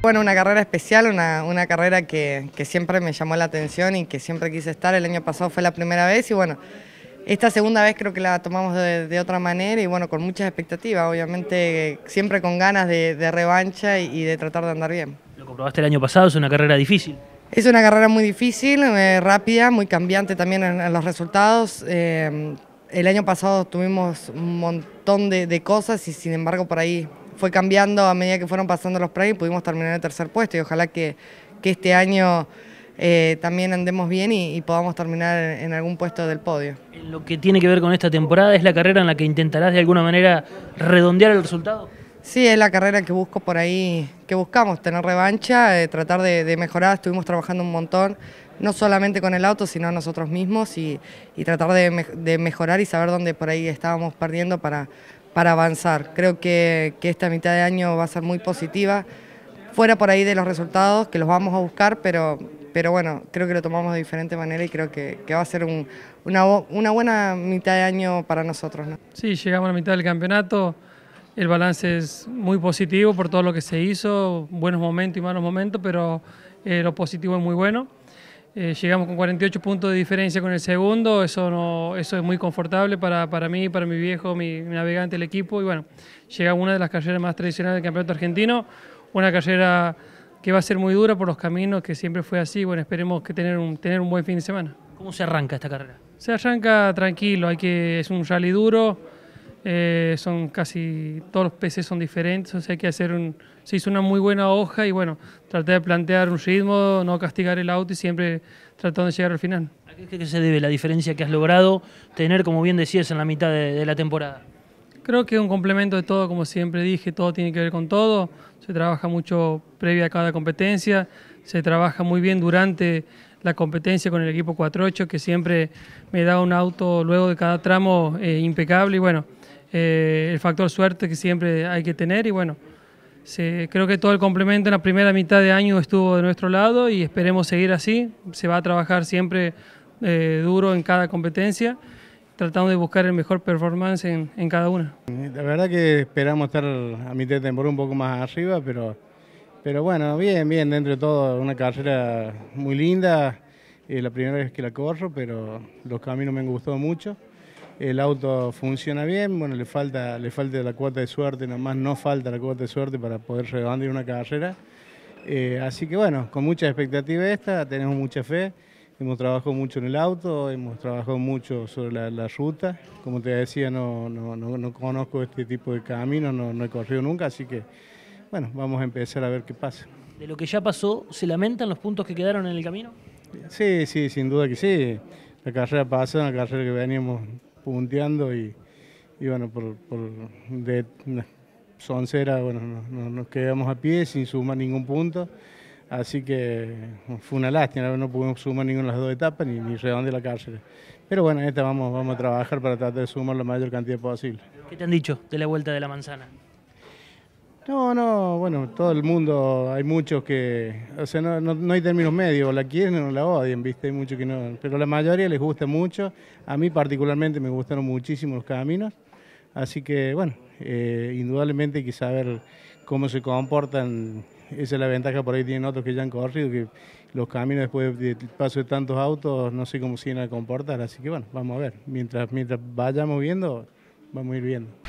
Bueno, una carrera especial, una, carrera que, siempre me llamó la atención y que siempre quise estar. El año pasado fue la primera vez y bueno, esta segunda vez creo que la tomamos de, otra manera y bueno, con muchas expectativas, obviamente siempre con ganas de, revancha y, de tratar de andar bien. Lo comprobaste el año pasado, es una carrera difícil. Es una carrera muy difícil, eh, rápida, muy cambiante también en, los resultados. Eh, el año pasado tuvimos un montón de, de cosas y sin embargo por ahí fue cambiando a medida que fueron pasando los Pride y pudimos terminar en el tercer puesto y ojalá que, este año eh, también andemos bien y, podamos terminar en, algún puesto del podio. Lo que tiene que ver con esta temporada es la carrera en la que intentarás de alguna manera redondear el resultado. Sí, es la carrera que busco por ahí, que buscamos, tener revancha, eh, tratar de, mejorar, estuvimos trabajando un montón, no solamente con el auto, sino nosotros mismos y, tratar de, de, mejorar y saber dónde por ahí estábamos perdiendo para, para avanzar. Creo que, esta mitad de año va a ser muy positiva, fuera por ahí de los resultados, que los vamos a buscar, pero, pero bueno, creo que lo tomamos de diferente manera y creo que, va a ser una, una, buena mitad de año para nosotros. Sí, llegamos a la mitad del campeonato, el balance es muy positivo por todo lo que se hizo, buenos momentos y malos momentos, pero eh, lo positivo es muy bueno. Eh, llegamos con 48 puntos de diferencia con el segundo, eso, no, eso es muy confortable para, mí, para mi viejo, mi, navegante, el equipo. Y bueno, llega una de las carreras más tradicionales del campeonato argentino, una carrera que va a ser muy dura por los caminos, que siempre fue así. Bueno, esperemos que tener un, tener un buen fin de semana. ¿Cómo se arranca esta carrera? Se arranca tranquilo, hay que, es un rally duro eh, son casi todos los peces son diferentes, o hay que hacer un, se hizo una muy buena hoja y bueno, traté de plantear un ritmo, no castigar el auto y siempre tratando de llegar al final. ¿A qué, se debe la diferencia que has logrado tener, como bien decías, en la mitad de, la temporada? Creo que es un complemento de todo, como siempre dije, todo tiene que ver con todo, se trabaja mucho previa a cada competencia, se trabaja muy bien durante la competencia con el equipo 4-8, que siempre me da un auto luego de cada tramo eh, impecable y bueno, eh, el factor suerte que siempre hay que tener y bueno, creo que todo el complemento en la primera mitad de año estuvo de nuestro lado y esperemos seguir así, se va a trabajar siempre eh, duro en cada competencia tratando de buscar el mejor performance en, cada una. La verdad que esperamos estar a mitad de temporada un poco más arriba, pero, pero bueno, bien, bien, dentro de todo, una carrera muy linda, la primera vez que la corro, pero los caminos me han gustado mucho el auto funciona bien, bueno, le falta, le falta la cuota de suerte, nomás no falta la cuota de suerte para poder rebandir una carrera. Eh, así que bueno, con mucha expectativa esta, tenemos mucha fe, hemos trabajado mucho en el auto, hemos trabajado mucho sobre la, ruta, como te decía, no, no, conozco este tipo de camino, no, he corrido nunca, así que bueno, vamos a empezar a ver qué pasa. De lo que ya pasó, ¿se lamentan los puntos que quedaron en el camino? Sí, sí, sin duda que sí. La carrera pasó, la carrera que veníamos punteando y, bueno, por, por de soncera, bueno, nos, quedamos a pie sin sumar ningún punto. Así que fue una lástima, no pudimos sumar ninguna de las dos etapas ni, ni redonde la cárcel. Pero bueno, esta vamos, vamos a trabajar para tratar de sumar la mayor cantidad posible. ¿Qué te han dicho de la vuelta de la manzana? No, no, bueno, todo el mundo, hay muchos que, o sea, no, hay términos medios, la quieren o la odian, ¿viste? Hay muchos que no, pero la mayoría les gusta mucho, a mí particularmente me gustaron muchísimo los caminos, así que, bueno, eh, indudablemente hay que saber cómo se comportan, esa es la ventaja por ahí tienen otros que ya han corrido, que los caminos después del paso de tantos autos, no sé cómo se iban a comportar, así que bueno, vamos a ver, mientras, mientras vayamos viendo, vamos a ir viendo.